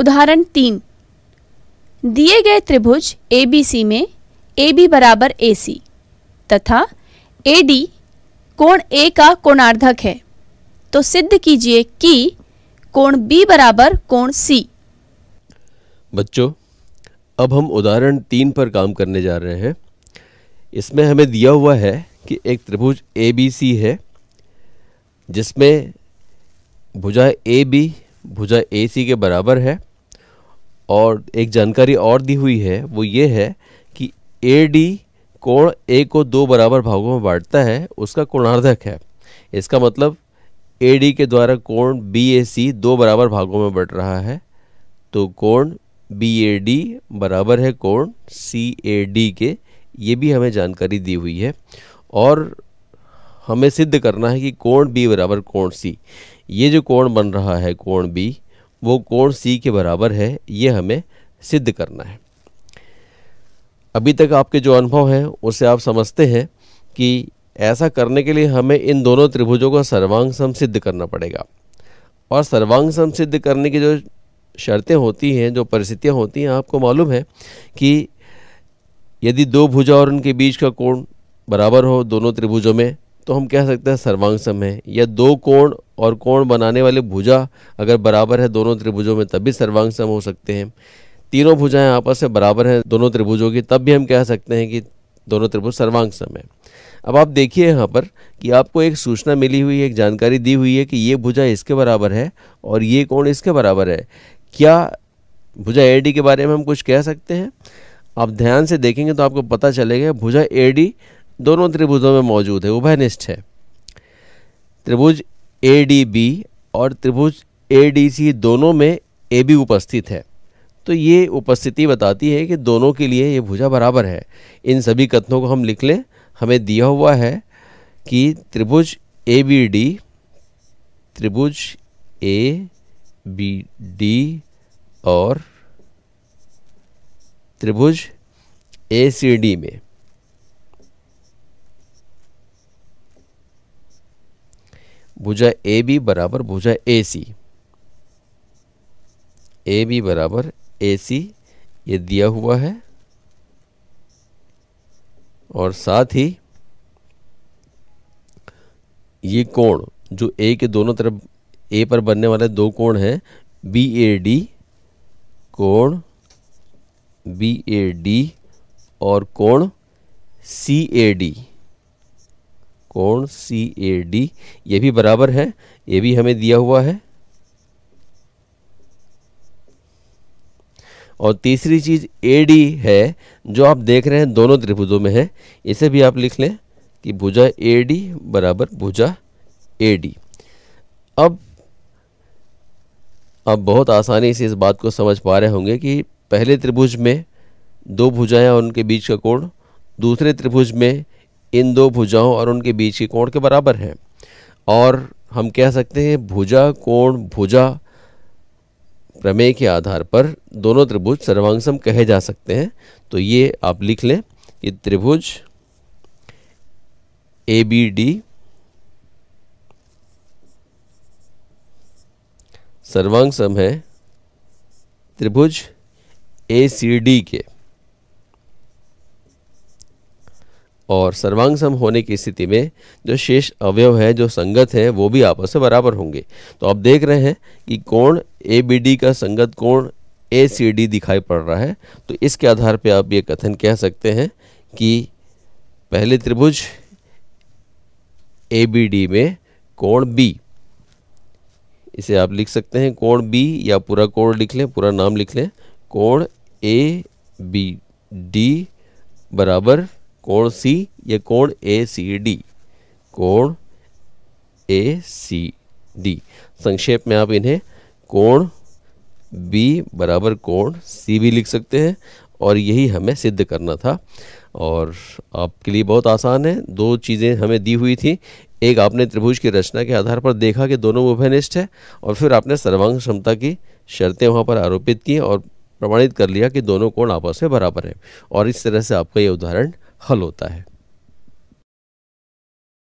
उदाहरण तीन दिए गए त्रिभुज एबीसी में ए बी बराबर ए सी तथा ए डी कोण ए का कोणार्धक है तो सिद्ध कीजिए कि कोण बी बराबर कोण सी बच्चों अब हम उदाहरण तीन पर काम करने जा रहे हैं इसमें हमें दिया हुआ है कि एक त्रिभुज ए बी सी है जिसमें भुजा ए बी भुजा ए सी के बराबर है और एक जानकारी और दी हुई है वो ये है कि ए डी कोण ए को दो बराबर भागों में बांटता है उसका कोणार्धक है इसका मतलब ए डी के द्वारा कोण बी ए सी दो बराबर भागों में बट रहा है तो कोण बी ए डी बराबर है कोण सी ए डी के ये भी हमें जानकारी दी हुई है और हमें सिद्ध करना है कि कोण बी बराबर कोण सी ये जो कोण बन रहा है कोण बी वो कोण सी के बराबर है ये हमें सिद्ध करना है अभी तक आपके जो अनुभव हैं उसे आप समझते हैं कि ऐसा करने के लिए हमें इन दोनों त्रिभुजों का सर्वांग सम सिद्ध करना पड़ेगा और सर्वांग सम सिद्ध करने की जो शर्तें होती हैं जो परिस्थितियाँ होती हैं आपको मालूम है कि यदि दो भुजा और उनके बीच का कोण बराबर हो दोनों त्रिभुजों में तो हम कह सकते हैं सर्वांगसम है या दो कोण और कोण बनाने वाले भुजा अगर बराबर है दोनों त्रिभुजों में तब भी सर्वांगसम हो सकते हैं तीनों भुजाएं आपस में बराबर हैं दोनों त्रिभुजों की तब भी हम कह सकते हैं कि दोनों त्रिभुज सर्वांगसम है अब आप देखिए यहाँ पर कि आपको एक सूचना मिली हुई है एक जानकारी दी हुई है कि ये भुजा इसके बराबर है और ये कोण इसके बराबर है क्या भुजा ए डी के बारे में हम कुछ कह सकते हैं आप ध्यान से देखेंगे तो आपको पता चलेगा भुजा ए डी दोनों त्रिभुजों में मौजूद है उभयनिष्ठ है त्रिभुज ए डी बी और त्रिभुज ए डी सी दोनों में ए बी उपस्थित है तो ये उपस्थिति बताती है कि दोनों के लिए ये भुजा बराबर है इन सभी कथनों को हम लिख लें हमें दिया हुआ है कि त्रिभुज ए बी डी त्रिभुज ए बी डी और त्रिभुज ए सी डी में भुजा ए बी बराबर भुजा ए सी ए बी बराबर ए सी ये दिया हुआ है और साथ ही ये कोण जो ए के दोनों तरफ ए पर बनने वाले दो कोण हैं बी ए डी कोण बी ए डी और कोण सी ए डी कोण सी ए डी ये भी बराबर है ये भी हमें दिया हुआ है और तीसरी चीज ए डी है जो आप देख रहे हैं दोनों त्रिभुजों में है इसे भी आप लिख लें कि भुजा ए डी बराबर भुजा ए डी अब आप बहुत आसानी से इस बात को समझ पा रहे होंगे कि पहले त्रिभुज में दो भुजाएं और उनके बीच का कोण दूसरे त्रिभुज में इन दो भुजाओं और उनके बीच के कोण के बराबर है और हम कह सकते हैं भुजा कोण भुजा प्रमेय के आधार पर दोनों त्रिभुज सर्वांगसम कहे जा सकते हैं तो ये आप लिख लें कि त्रिभुज ए बी डी सर्वांगसम है त्रिभुज ए सी डी के और सर्वांग सम होने की स्थिति में जो शेष अवयव है जो संगत है वो भी आपस में बराबर होंगे तो आप देख रहे हैं कि कोण ए बी डी का संगत कोण ए सी डी दिखाई पड़ रहा है तो इसके आधार पर आप ये कथन कह सकते हैं कि पहले त्रिभुज ए बी डी में कोण बी इसे आप लिख सकते हैं कोण बी या पूरा कोण लिख लें पूरा नाम लिख लें कोण ए बी डी बराबर कोण सी या कोण ए सी डी कोण ए सी डी संक्षेप में आप इन्हें कोण बी बराबर कोण सी भी लिख सकते हैं और यही हमें सिद्ध करना था और आपके लिए बहुत आसान है दो चीज़ें हमें दी हुई थी एक आपने त्रिभुज की रचना के आधार पर देखा कि दोनों उभयनिष्ठ है और फिर आपने सर्वांग क्षमता की शर्तें वहाँ पर आरोपित की और प्रमाणित कर लिया कि दोनों कोण आपस में बराबर हैं और इस तरह से आपका ये उदाहरण हल होता है